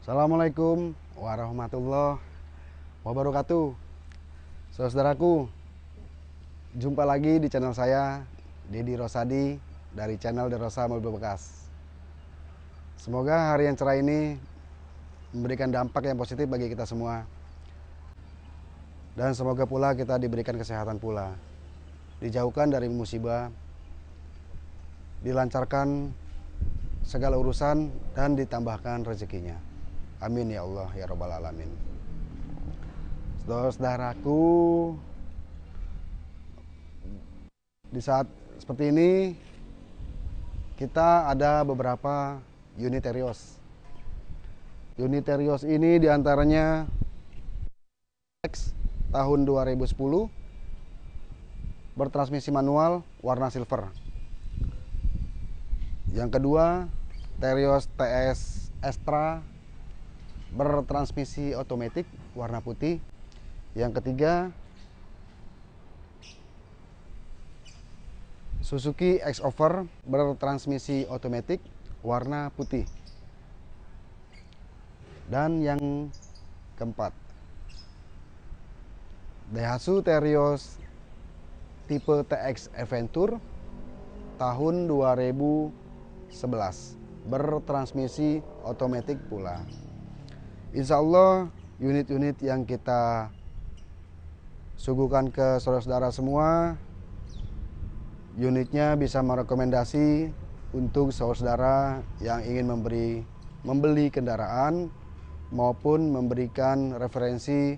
Assalamualaikum warahmatullahi wabarakatuh Saudaraku Jumpa lagi di channel saya Dedi Rosadi Dari channel Derosa Mobil Bekas Semoga hari yang cerah ini Memberikan dampak yang positif bagi kita semua Dan semoga pula kita diberikan kesehatan pula Dijauhkan dari musibah Dilancarkan segala urusan dan ditambahkan rezekinya. Amin ya Allah ya Robbal Alamin. Saudara-saudaraku, di saat seperti ini kita ada beberapa Unitarios. Unitarios ini diantaranya X tahun 2010 bertransmisi manual warna silver. Yang kedua Terios TS Estra bertransmisi otomatis warna putih yang ketiga Suzuki X-Over bertransmisi otomatis warna putih dan yang keempat Daihatsu Terios tipe TX Adventure tahun 2011 bertransmisi otomatis pula. Insya Allah unit-unit yang kita suguhkan ke saudara-saudara semua, unitnya bisa merekomendasi untuk saudara-saudara yang ingin memberi membeli kendaraan maupun memberikan referensi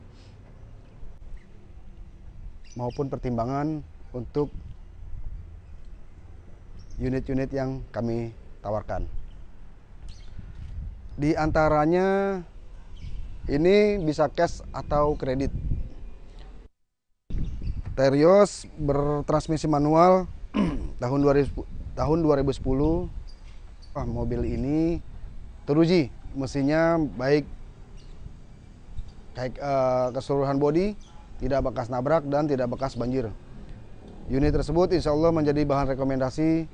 maupun pertimbangan untuk unit-unit yang kami tawarkan. Di antaranya ini bisa cash atau kredit. Terios bertransmisi manual tahun 2000, tahun 2010. Wah, mobil ini teruji, mesinnya baik kayak uh, keseluruhan bodi, tidak bekas nabrak dan tidak bekas banjir. Unit tersebut insya Allah menjadi bahan rekomendasi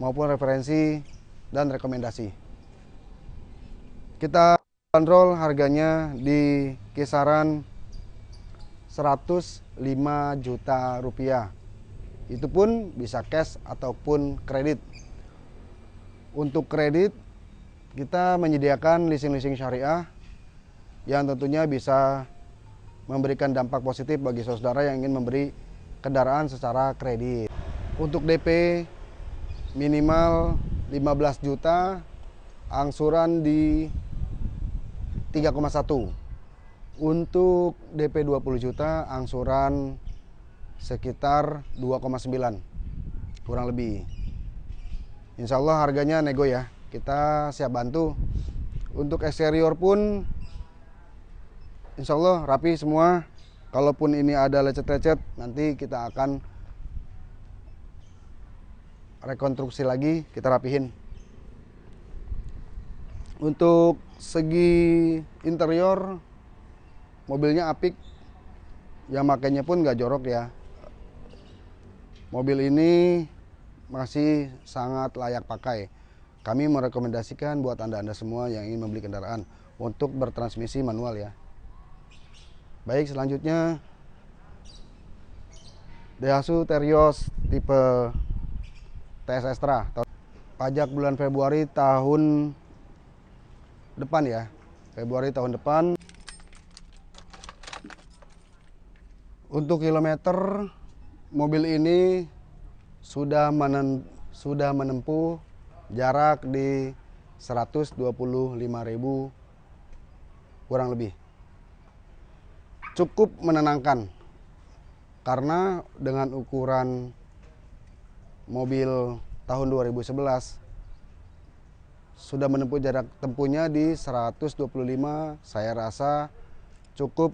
maupun referensi dan rekomendasi. Kita Bandrol harganya di kisaran 105 juta rupiah. Itu pun bisa cash ataupun kredit. Untuk kredit, kita menyediakan leasing-leasing syariah yang tentunya bisa memberikan dampak positif bagi saudara yang ingin memberi kendaraan secara kredit. Untuk DP minimal 15 juta, angsuran di 3,1 untuk DP 20 juta angsuran sekitar 2,9 kurang lebih Insya Allah harganya nego ya kita siap bantu untuk eksterior pun Insya Allah rapi semua kalaupun ini ada lecet-lecet nanti kita akan rekonstruksi lagi kita rapihin untuk segi interior mobilnya apik yang makanya pun nggak jorok ya mobil ini masih sangat layak pakai kami merekomendasikan buat anda-anda semua yang ingin membeli kendaraan untuk bertransmisi manual ya baik selanjutnya Daihatsu Terios tipe TS Extra pajak bulan Februari tahun depan ya. Februari tahun depan. Untuk kilometer mobil ini sudah menen, sudah menempuh jarak di 125.000 kurang lebih. Cukup menenangkan. Karena dengan ukuran mobil tahun 2011 sudah menempuh jarak tempuhnya di 125 saya rasa cukup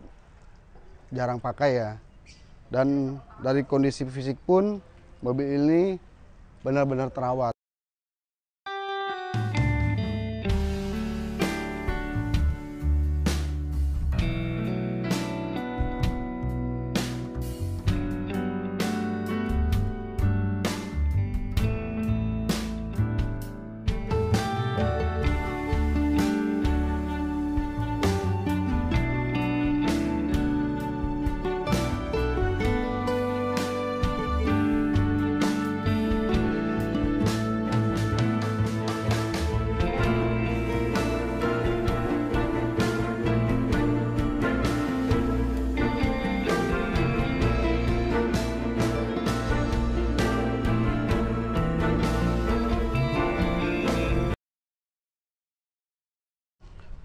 jarang pakai ya dan dari kondisi fisik pun mobil ini benar-benar terawat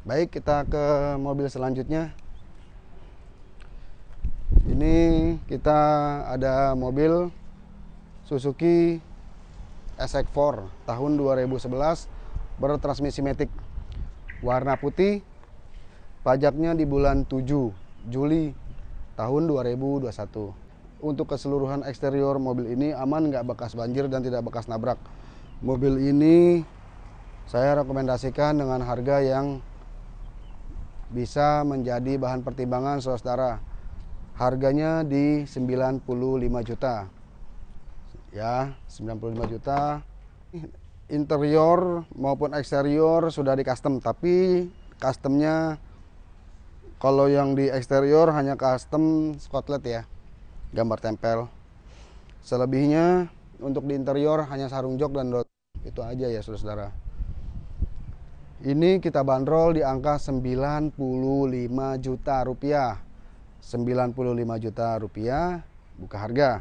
Baik, kita ke mobil selanjutnya. Ini kita ada mobil Suzuki SX4 tahun 2011 bertransmisi matic. Warna putih. Pajaknya di bulan 7 Juli tahun 2021. Untuk keseluruhan eksterior mobil ini aman nggak bekas banjir dan tidak bekas nabrak. Mobil ini saya rekomendasikan dengan harga yang bisa menjadi bahan pertimbangan saudara. Harganya di 95 juta. Ya, 95 juta. Interior maupun eksterior sudah di custom, tapi customnya kalau yang di eksterior hanya custom skotlet ya, gambar tempel. Selebihnya untuk di interior hanya sarung jok dan dot. Itu aja ya saudara-saudara. Ini kita bandrol di angka 95 juta rupiah. 95 juta rupiah buka harga.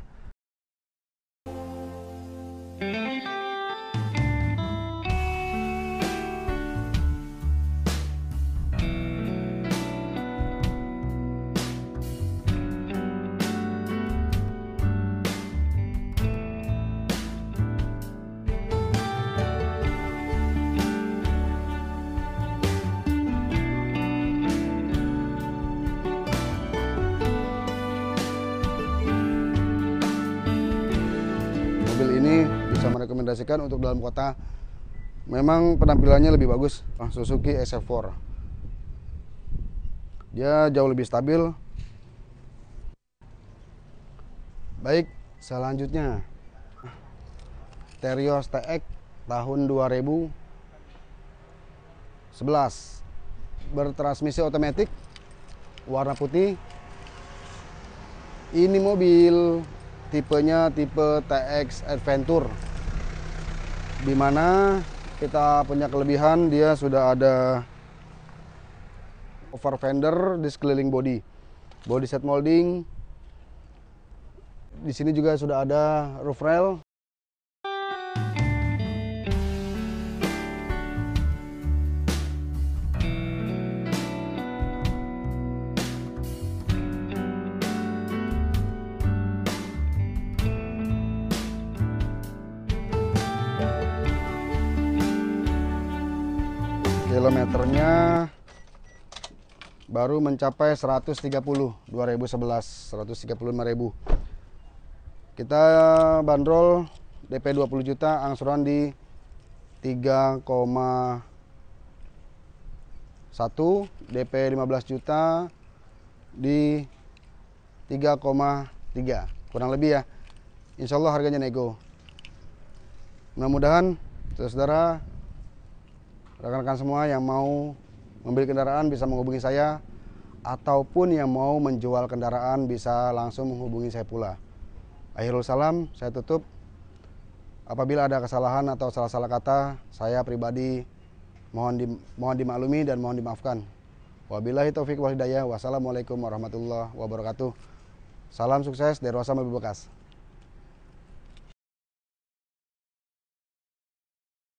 rekomendasikan untuk dalam kota memang penampilannya lebih bagus Suzuki SF4 dia jauh lebih stabil baik selanjutnya Terios TX tahun 2011 bertransmisi otomatis warna putih ini mobil tipenya tipe TX Adventure di mana kita punya kelebihan dia sudah ada over fender di sekeliling body. Body set molding. Di sini juga sudah ada roof rail kilometernya baru mencapai 130 2011 ribu kita bandrol DP 20 juta angsuran di 3,1 DP 15 juta di 3,3 kurang lebih ya Insya Allah harganya nego mudah-mudahan saudara rekan-rekan semua yang mau membeli kendaraan bisa menghubungi saya ataupun yang mau menjual kendaraan bisa langsung menghubungi saya pula. Akhirul salam, saya tutup. Apabila ada kesalahan atau salah-salah kata, saya pribadi mohon di, mohon dimaklumi dan mohon dimaafkan. Wabillahi taufik wal hidayah. Wassalamualaikum warahmatullahi wabarakatuh. Salam sukses dari Rosa Bekas.